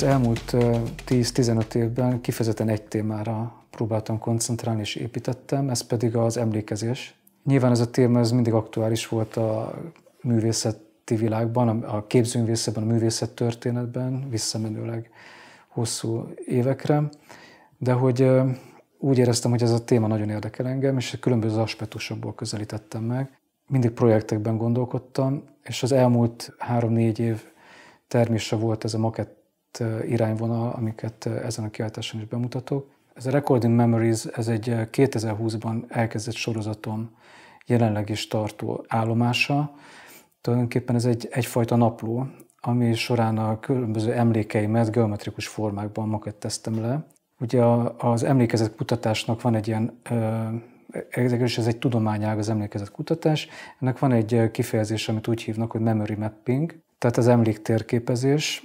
Az elmúlt 10-15 évben kifejezetten egy témára próbáltam koncentrálni és építettem, ez pedig az emlékezés. Nyilván ez a téma ez mindig aktuális volt a művészeti világban, a képzőművészetben, a művészet történetben, visszamenőleg hosszú évekre, de hogy úgy éreztem, hogy ez a téma nagyon érdekel engem, és különböző aspektusokból közelítettem meg. Mindig projektekben gondolkodtam, és az elmúlt három-négy év termése volt ez a makett irányvonal, amiket ezen a kiáltáson is bemutatok. Ez a Recording Memories, ez egy 2020-ban elkezdett sorozatom jelenleg is tartó állomása. Tulajdonképpen ez egy, egyfajta napló, ami során a különböző emlékeimet geometrikus formákban maketteztem le. Ugye az emlékezet kutatásnak van egy ilyen, és ez egy tudományág az emlékezet kutatás, ennek van egy kifejezés, amit úgy hívnak, hogy memory mapping, tehát az emléktérképezés,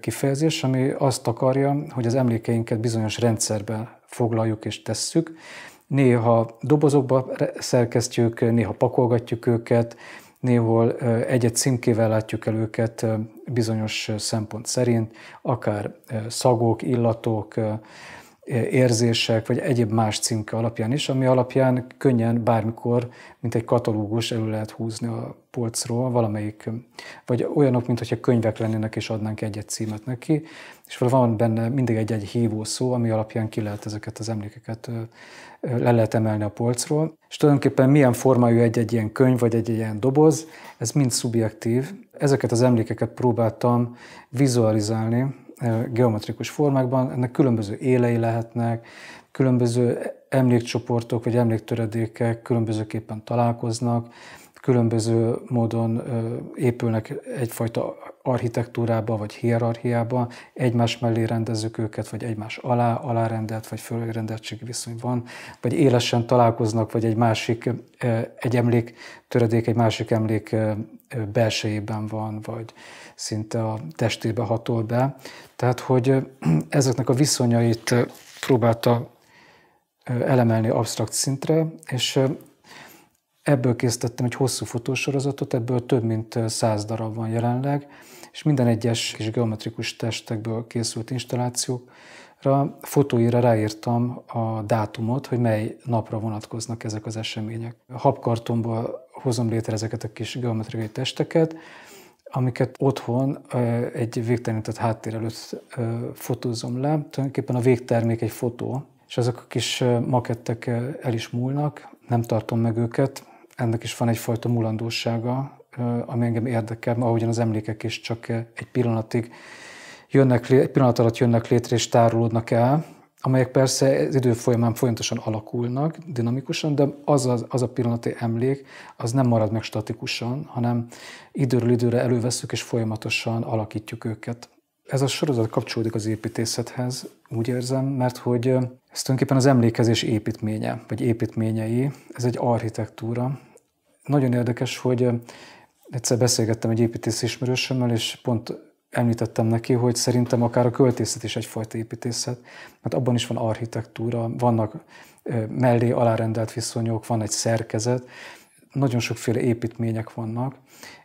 kifejezés, ami azt akarja, hogy az emlékeinket bizonyos rendszerben foglaljuk és tesszük. Néha dobozokba szerkesztjük, néha pakolgatjuk őket, néhol egy-egy címkével látjuk el őket bizonyos szempont szerint, akár szagok, illatok, érzések, vagy egyéb más címke alapján is, ami alapján könnyen bármikor, mint egy katalógus elő lehet húzni a polcról valamelyik, vagy olyanok, mint hogyha könyvek lennének, és adnánk egy-egy címet neki, és van benne mindig egy-egy hívó szó, ami alapján ki lehet ezeket az emlékeket le lehet emelni a polcról. És tulajdonképpen milyen formájú egy-egy ilyen könyv, vagy egy egy ilyen doboz, ez mind szubjektív. Ezeket az emlékeket próbáltam vizualizálni, geometrikus formákban, ennek különböző élei lehetnek, különböző emlékcsoportok vagy emléktöredékek különbözőképpen találkoznak, különböző módon épülnek egyfajta architektúrába vagy hierarchiába, egymás mellé rendezzük őket, vagy egymás alá, alárendelt vagy fölrendeltségi viszony van, vagy élesen találkoznak, vagy egy másik, egy emléktöredék, egy másik emlék belsejében van, vagy szinte a testébe hatol be. Tehát, hogy ezeknek a viszonyait próbálta elemelni absztrakt szintre, és ebből készítettem egy hosszú fotósorozatot, ebből több mint száz darab van jelenleg, és minden egyes kis geometrikus testekből készült installációkra, fotóira ráírtam a dátumot, hogy mely napra vonatkoznak ezek az események. A habkartonból hozom létre ezeket a kis geometriai testeket, amiket otthon egy végtelenített háttér előtt fotózom le. Tulajdonképpen a végtermék egy fotó, és ezek a kis makettek el is múlnak, nem tartom meg őket. Ennek is van egyfajta mulandósága, ami engem érdekel, ahogyan az emlékek is csak egy pillanatig jönnek, egy pillanat alatt jönnek létre és tárolódnak el, amelyek persze az idő folyamán folyamatosan alakulnak, dinamikusan, de az a, az a pillanati emlék, az nem marad meg statikusan, hanem időről időre előveszük és folyamatosan alakítjuk őket. Ez a sorozat kapcsolódik az építészethez, úgy érzem, mert hogy ez tulajdonképpen az emlékezés építménye, vagy építményei, ez egy architektúra. Nagyon érdekes, hogy egyszer beszélgettem egy építész ismerősömmel, és pont említettem neki, hogy szerintem akár a költészet is egyfajta építészet, mert hát abban is van architektúra, vannak mellé alárendelt viszonyok, van egy szerkezet, nagyon sokféle építmények vannak,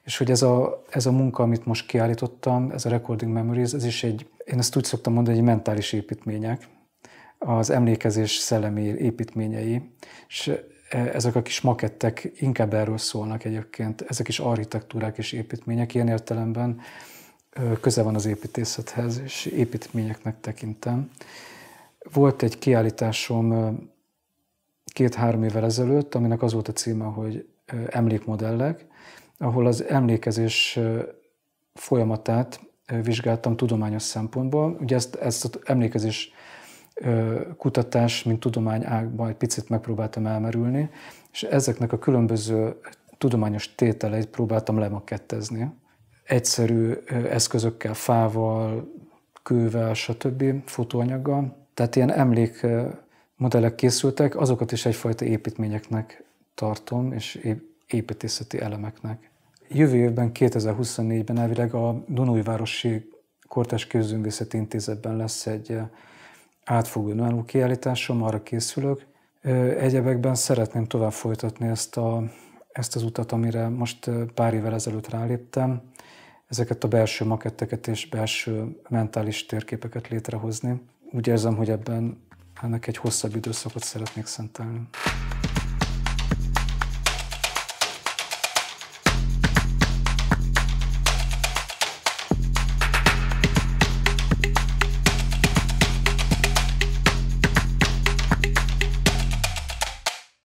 és hogy ez a, ez a munka, amit most kiállítottam, ez a Recording Memories, ez is egy, én ezt úgy szoktam mondani, hogy mentális építmények, az emlékezés szellemi építményei, és ezek a kis makettek inkább erről szólnak egyébként, ezek is architektúrák és építmények ilyen értelemben, köze van az építészethez, és építményeknek tekintem. Volt egy kiállításom két-három évvel ezelőtt, aminek az volt a címe, hogy Emlékmodellek, ahol az emlékezés folyamatát vizsgáltam tudományos szempontból. Ugye ezt, ezt az emlékezés kutatás, mint tudomány ágban egy picit megpróbáltam elmerülni, és ezeknek a különböző tudományos tételeit próbáltam lemakettezni egyszerű eszközökkel, fával, kővel, stb. fotóanyaggal. Tehát ilyen emlékmodellek készültek, azokat is egyfajta építményeknek tartom, és építészeti elemeknek. Jövő évben, 2024-ben elvileg a Dunújvárosi Kortás Közművészeti Intézetben lesz egy átfogó önálló kiállításom, arra készülök. Egyebekben szeretném tovább folytatni ezt a ezt az utat, amire most pár évvel ezelőtt ráléptem, ezeket a belső maketteket és belső mentális térképeket létrehozni. Úgy érzem, hogy ebben ennek egy hosszabb időszakot szeretnék szentelni.